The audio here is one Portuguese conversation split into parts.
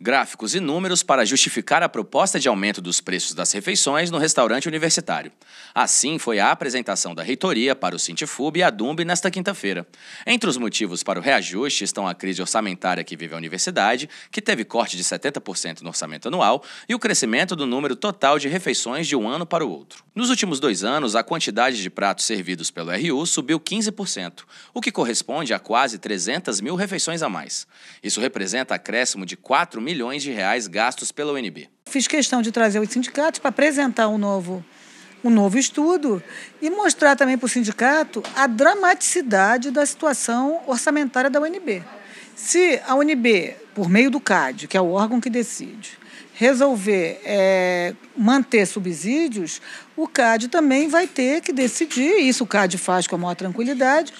gráficos e números para justificar a proposta de aumento dos preços das refeições no restaurante universitário. Assim foi a apresentação da reitoria para o Cintifub e a Dumb nesta quinta-feira. Entre os motivos para o reajuste estão a crise orçamentária que vive a universidade, que teve corte de 70% no orçamento anual, e o crescimento do número total de refeições de um ano para o outro. Nos últimos dois anos, a quantidade de pratos servidos pelo RU subiu 15%, o que corresponde a quase 300 mil refeições a mais. Isso representa acréscimo de 4 milhões de reais gastos pela UNB. Fiz questão de trazer os sindicatos para apresentar um novo, um novo estudo e mostrar também para o sindicato a dramaticidade da situação orçamentária da UNB. Se a UNB, por meio do CAD, que é o órgão que decide, resolver é, manter subsídios, o CAD também vai ter que decidir, isso o CAD faz com a maior tranquilidade,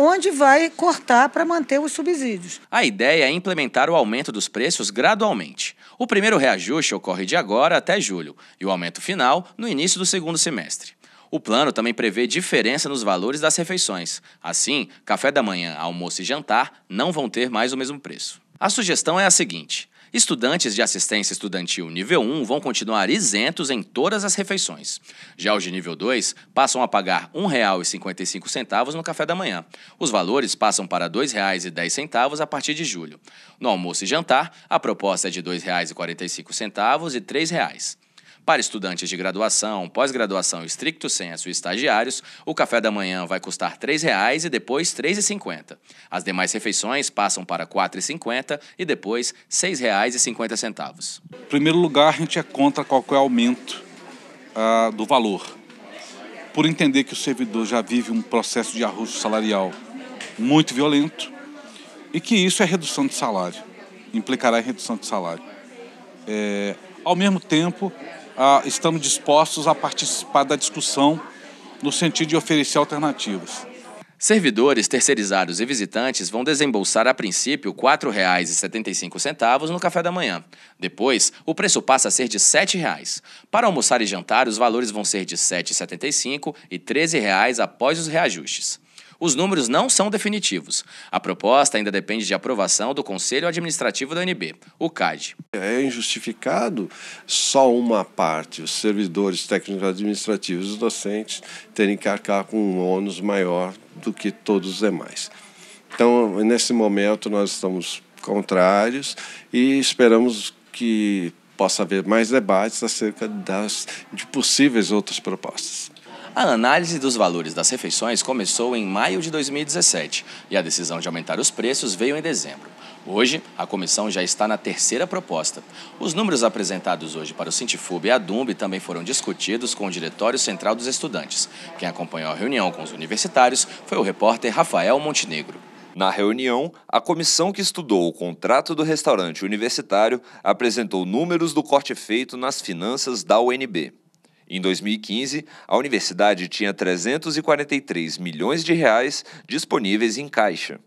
onde vai cortar para manter os subsídios. A ideia é implementar o aumento dos preços gradualmente. O primeiro reajuste ocorre de agora até julho e o aumento final no início do segundo semestre. O plano também prevê diferença nos valores das refeições. Assim, café da manhã, almoço e jantar não vão ter mais o mesmo preço. A sugestão é a seguinte: Estudantes de assistência estudantil nível 1 vão continuar isentos em todas as refeições. Já os de nível 2 passam a pagar R$ 1,55 no café da manhã. Os valores passam para R$ 2,10 a partir de julho. No almoço e jantar, a proposta é de R$ 2,45 e R$ 3,00. Para estudantes de graduação, pós-graduação stricto senso e estagiários, o café da manhã vai custar R$ 3,00 e depois R$ 3,50. As demais refeições passam para R$ 4,50 e depois R$ 6,50. Em primeiro lugar, a gente é contra qualquer aumento uh, do valor. Por entender que o servidor já vive um processo de arrocho salarial muito violento e que isso é redução de salário, implicará em redução de salário. É, ao mesmo tempo, ah, estamos dispostos a participar da discussão no sentido de oferecer alternativas. Servidores, terceirizados e visitantes vão desembolsar a princípio R$ 4,75 no café da manhã. Depois, o preço passa a ser de R$ 7,00. Para almoçar e jantar, os valores vão ser de R$ 7,75 e R$ 13,00 após os reajustes. Os números não são definitivos. A proposta ainda depende de aprovação do Conselho Administrativo da UNB, o CAD. É injustificado só uma parte, os servidores técnicos administrativos e os docentes terem que arcar com um ônus maior do que todos os demais. Então, nesse momento, nós estamos contrários e esperamos que possa haver mais debates acerca das, de possíveis outras propostas. A análise dos valores das refeições começou em maio de 2017 e a decisão de aumentar os preços veio em dezembro. Hoje, a comissão já está na terceira proposta. Os números apresentados hoje para o Cintifub e a Dumb também foram discutidos com o Diretório Central dos Estudantes. Quem acompanhou a reunião com os universitários foi o repórter Rafael Montenegro. Na reunião, a comissão que estudou o contrato do restaurante universitário apresentou números do corte feito nas finanças da UNB. Em 2015, a universidade tinha 343 milhões de reais disponíveis em caixa.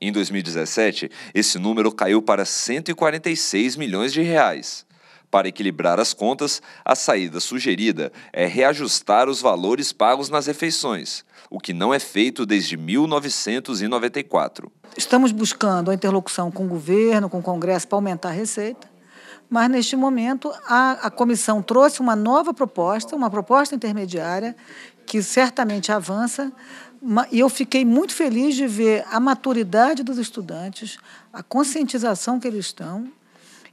Em 2017, esse número caiu para 146 milhões de reais. Para equilibrar as contas, a saída sugerida é reajustar os valores pagos nas refeições, o que não é feito desde 1994. Estamos buscando a interlocução com o governo, com o Congresso, para aumentar a receita mas neste momento a, a comissão trouxe uma nova proposta, uma proposta intermediária, que certamente avança, e eu fiquei muito feliz de ver a maturidade dos estudantes, a conscientização que eles estão,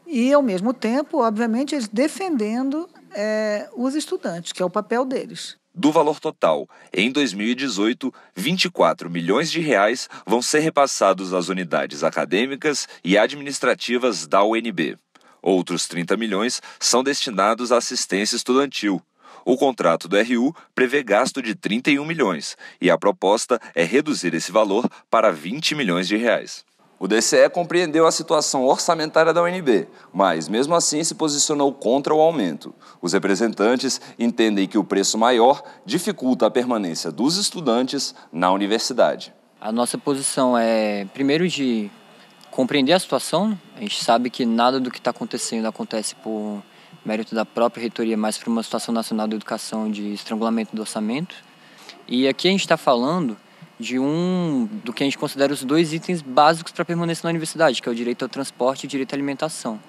e, ao mesmo tempo, obviamente, eles defendendo é, os estudantes, que é o papel deles. Do valor total, em 2018, 24 milhões de reais vão ser repassados às unidades acadêmicas e administrativas da UNB. Outros 30 milhões são destinados à assistência estudantil. O contrato do RU prevê gasto de 31 milhões e a proposta é reduzir esse valor para 20 milhões de reais. O DCE compreendeu a situação orçamentária da UNB, mas mesmo assim se posicionou contra o aumento. Os representantes entendem que o preço maior dificulta a permanência dos estudantes na universidade. A nossa posição é, primeiro, de compreender a situação. A gente sabe que nada do que está acontecendo acontece por mérito da própria reitoria, mas por uma situação nacional de educação de estrangulamento do orçamento. E aqui a gente está falando de um do que a gente considera os dois itens básicos para permanecer na universidade, que é o direito ao transporte e o direito à alimentação.